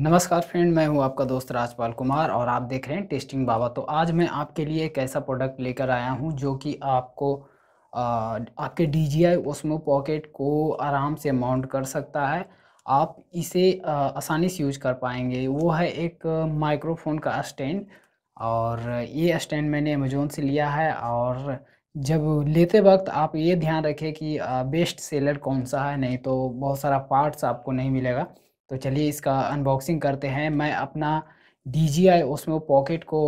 नमस्कार फ्रेंड मैं हूं आपका दोस्त राजपाल कुमार और आप देख रहे हैं टेस्टिंग बाबा तो आज मैं आपके लिए एक ऐसा प्रोडक्ट लेकर आया हूं जो कि आपको आ, आपके D J I Osmo pocket को आराम से माउंट कर सकता है आप इसे आ, आसानी से यूज कर पाएंगे वो है एक माइक्रोफोन का स्टैंड और ये स्टैंड मैंने अमेजोन से लिया है और जब लेते वक्त आप ये ध्यान रखें कि बेस्ट सेलर कौन सा है नहीं तो बहुत सारा पार्ट्स आपको नहीं मिलेगा तो चलिए इसका अनबॉक्सिंग करते हैं मैं अपना D J I Osmo pocket को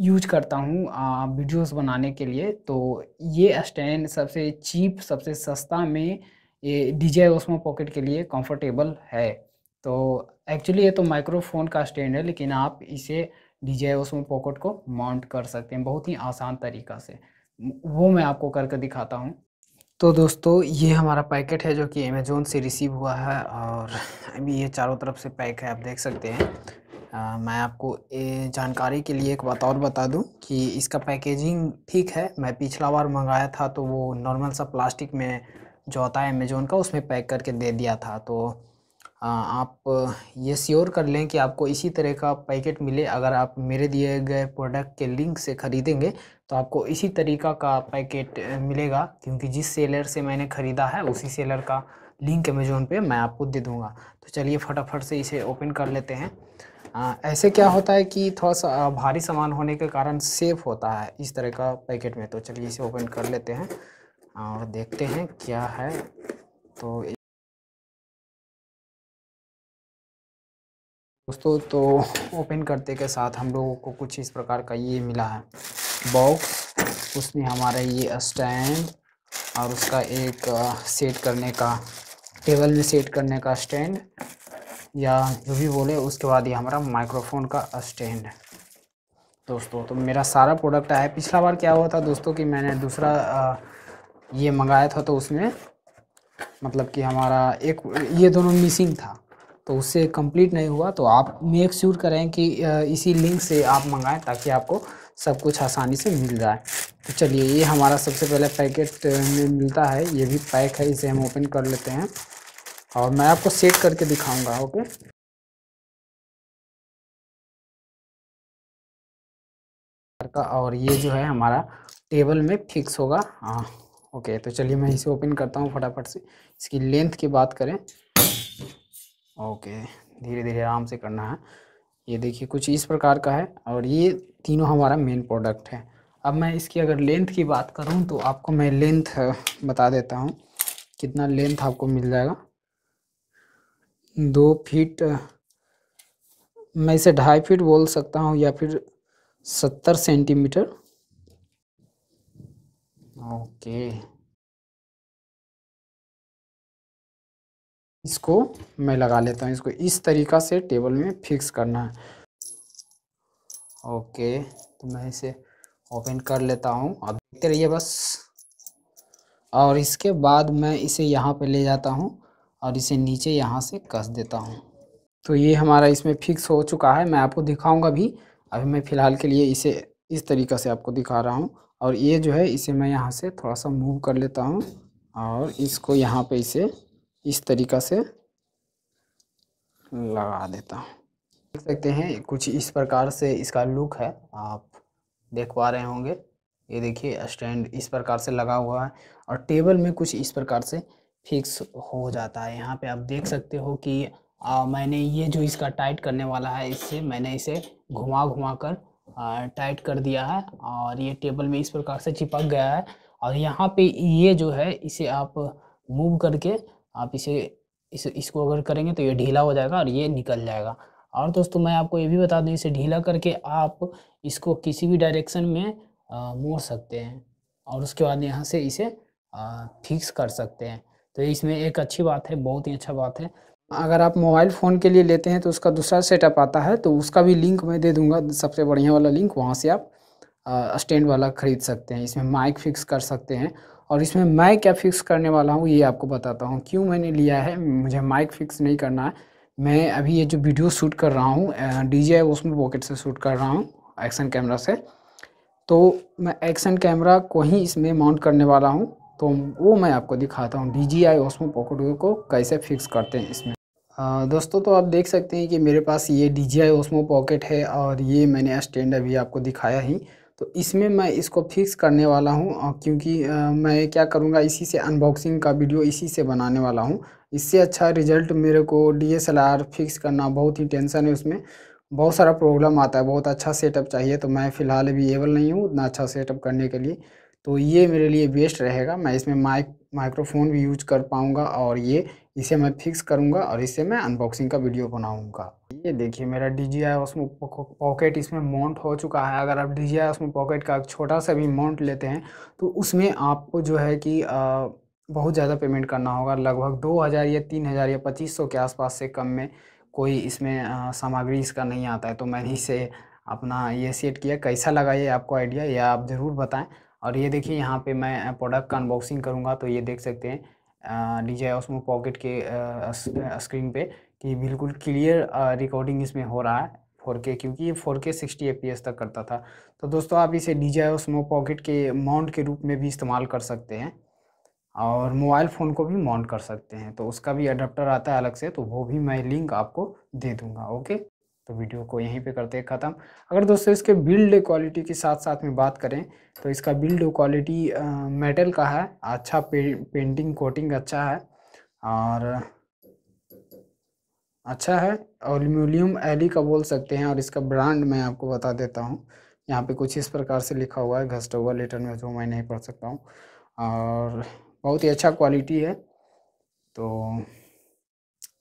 यूज करता हूँ वीडियोस बनाने के लिए तो ये स्टैंड सबसे चीप सबसे सस्ता में ये D J I Osmo pocket के लिए कंफर्टेबल है तो एक्चुअली ये तो माइक्रोफोन का स्टैंड है लेकिन आप इसे D J I Osmo pocket को माउंट कर सकते हैं बहुत ही आसान तरीका से वो मैं आपको करके दिखाता हूँ तो दोस्तों ये हमारा पैकेट है जो कि अमेज़ोन से रिसीव हुआ है और अभी ये चारों तरफ से पैक है आप देख सकते हैं आ, मैं आपको जानकारी के लिए एक बात और बता दूं कि इसका पैकेजिंग ठीक है मैं पिछला बार मंगाया था तो वो नॉर्मल सा प्लास्टिक में जो होता है अमेज़ोन का उसमें पैक करके दे दिया था तो आप ये श्योर कर लें कि आपको इसी तरह का पैकेट मिले अगर आप मेरे दिए गए प्रोडक्ट के लिंक से ख़रीदेंगे तो आपको इसी तरीका का पैकेट मिलेगा क्योंकि जिस सेलर से मैंने ख़रीदा है उसी सेलर का लिंक अमेज़ोन पे मैं आपको दे दूँगा तो चलिए फटाफट से इसे ओपन कर लेते हैं आ, ऐसे क्या होता है कि थोड़ा सा भारी सामान होने के कारण सेफ होता है इस तरह का पैकेट में तो चलिए इसे ओपन कर लेते हैं और देखते हैं क्या है तो दोस्तों तो ओपन करते के साथ हम लोगों को कुछ इस प्रकार का ये मिला है बॉक्स उसमें हमारा ये स्टैंड और उसका एक सेट करने का टेबल में सेट करने का स्टैंड या जो भी बोले उसके बाद ये हमारा माइक्रोफोन का स्टैंड दोस्तों तो मेरा सारा प्रोडक्ट आया पिछला बार क्या हुआ था दोस्तों कि मैंने दूसरा ये मंगाया था तो उसमें मतलब कि हमारा एक ये दोनों मिसिंग था तो उससे कंप्लीट नहीं हुआ तो आप मेक श्योर करें कि इसी लिंक से आप मंगाएं ताकि आपको सब कुछ आसानी से मिल जाए तो चलिए ये हमारा सबसे पहले पैकेट में मिलता है ये भी पैक है इसे हम ओपन कर लेते हैं और मैं आपको सेट करके दिखाऊंगा ओके का और ये जो है हमारा टेबल में फिक्स होगा हाँ ओके तो चलिए मैं इसे ओपन करता हूँ फटाफट से इसकी लेंथ की बात करें ओके धीरे धीरे आराम से करना है ये देखिए कुछ इस प्रकार का है और ये तीनों हमारा मेन प्रोडक्ट है अब मैं इसकी अगर लेंथ की बात करूँ तो आपको मैं लेंथ बता देता हूँ कितना लेंथ आपको मिल जाएगा दो फीट मैं इसे ढाई फीट बोल सकता हूँ या फिर सत्तर सेंटीमीटर ओके इसको मैं लगा लेता हूँ इसको इस तरीका से टेबल में फिक्स करना है ओके तो मैं इसे ओपन कर लेता हूँ अब देखते रहिए बस और इसके बाद मैं इसे यहाँ पे ले जाता हूँ और इसे नीचे यहाँ से कस देता हूँ तो ये हमारा इसमें फिक्स हो चुका है मैं आपको दिखाऊंगा भी अभी मैं फ़िलहाल के लिए इसे इस तरीक़ा से आपको दिखा रहा हूँ और ये जो है इसे मैं यहाँ से थोड़ा सा मूव कर लेता हूँ और इसको यहाँ पे इसे इस तरीका से लगा देता हूँ देख सकते हैं कुछ इस प्रकार से इसका लुक है आप देख पा रहे होंगे ये देखिए स्टैंड इस प्रकार से लगा हुआ है और टेबल में कुछ इस प्रकार से फिक्स हो जाता है यहाँ पे आप देख सकते हो कि आ, मैंने ये जो इसका टाइट करने वाला है इससे मैंने इसे घुमा घुमा कर आ, टाइट कर दिया है और ये टेबल में इस प्रकार से चिपक गया है और यहाँ पे ये जो है इसे आप मूव करके आप इसे इस इसको अगर करेंगे तो ये ढीला हो जाएगा और ये निकल जाएगा और दोस्तों मैं आपको ये भी बता दूँ इसे ढीला करके आप इसको किसी भी डायरेक्शन में मोड़ सकते हैं और उसके बाद यहाँ से इसे फिक्स कर सकते हैं तो इसमें एक अच्छी बात है बहुत ही अच्छा बात है अगर आप मोबाइल फ़ोन के लिए लेते हैं तो उसका दूसरा सेटअप आता है तो उसका भी लिंक मैं दे दूंगा सबसे बढ़िया वाला लिंक वहाँ से आप स्टैंड वाला ख़रीद सकते हैं इसमें माइक फिक्स कर सकते हैं और इसमें मैं क्या फिक्स करने वाला हूँ ये आपको बताता हूँ क्यों मैंने लिया है मुझे माइक फिक्स नहीं करना है मैं अभी ये जो वीडियो शूट कर रहा हूँ डी जे उसमें पॉकेट से शूट कर रहा हूँ एक्शन कैमरा से तो मैं एक्शन कैमरा को ही इसमें माउंट करने वाला हूँ तो वो मैं आपको दिखाता हूँ डी जी आई पॉकेट को कैसे फिक्स करते हैं इसमें आ, दोस्तों तो आप देख सकते हैं कि मेरे पास ये डी जी आई पॉकेट है और ये मैंने स्टैंड अभी आपको दिखाया ही तो इसमें मैं इसको फिक्स करने वाला हूँ क्योंकि मैं क्या करूँगा इसी से अनबॉक्सिंग का वीडियो इसी से बनाने वाला हूँ इससे अच्छा रिजल्ट मेरे को डी फिक्स करना बहुत ही टेंशन है उसमें बहुत सारा प्रॉब्लम आता है बहुत अच्छा सेटअप चाहिए तो मैं फ़िलहाल अभी एवल नहीं हूँ उतना अच्छा सेटअप करने के लिए तो ये मेरे लिए बेस्ट रहेगा मैं इसमें माइक माइक्रोफोन भी यूज कर पाऊँगा और ये इसे मैं फिक्स करूँगा और इससे मैं अनबॉक्सिंग का वीडियो बनाऊँगा ये देखिए मेरा डी जी आई उसमें पॉकेट इसमें माउंट हो चुका है अगर आप डी जी आई उसमें पॉकेट का छोटा सा भी माउंट लेते हैं तो उसमें आपको जो है कि आ, बहुत ज़्यादा पेमेंट करना होगा लगभग दो हज़ार या तीन हज़ार या पच्चीस सौ के आसपास से कम में कोई इसमें सामग्री इसका नहीं आता है तो मैंने इसे अपना ये सेट किया कैसा लगा ये आपको आइडिया या आप ज़रूर बताएँ और ये देखिए यहाँ पर मैं प्रोडक्ट का अनबॉक्सिंग करूँगा तो ये देख सकते हैं डी जे ऑसमो पॉकेट के स्क्रीन पे कि बिल्कुल क्लियर रिकॉर्डिंग इसमें हो रहा है 4K क्योंकि ये 4K 60 fps तक करता था तो दोस्तों आप इसे डी जे स्मो पॉकेट के माउंट के रूप में भी इस्तेमाल कर सकते हैं और मोबाइल फ़ोन को भी माउंट कर सकते हैं तो उसका भी अडाप्टर आता है अलग से तो वो भी मैं लिंक आपको दे दूँगा ओके तो वीडियो को यहीं पे करते हैं ख़त्म अगर दोस्तों इसके बिल्ड क्वालिटी के साथ साथ में बात करें तो इसका बिल्ड क्वालिटी मेटल का है अच्छा पे, पेंटिंग कोटिंग अच्छा है और अच्छा है एल्यूमिनियम एली का बोल सकते हैं और इसका ब्रांड मैं आपको बता देता हूँ यहाँ पे कुछ इस प्रकार से लिखा हुआ है हुआ लेटर में जो मैं नहीं पढ़ सकता हूँ और बहुत ही अच्छा क्वालिटी है तो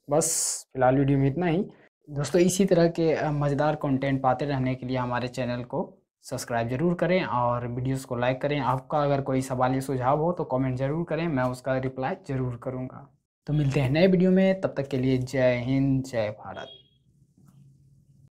बस फिलहाल वीडियो में इतना ही दोस्तों इसी तरह के मज़ेदार कंटेंट पाते रहने के लिए हमारे चैनल को सब्सक्राइब जरूर करें और वीडियोस को लाइक करें आपका अगर कोई सवाल या सुझाव हो तो कमेंट जरूर करें मैं उसका रिप्लाई ज़रूर करूँगा तो मिलते हैं नए वीडियो में तब तक के लिए जय हिंद जय भारत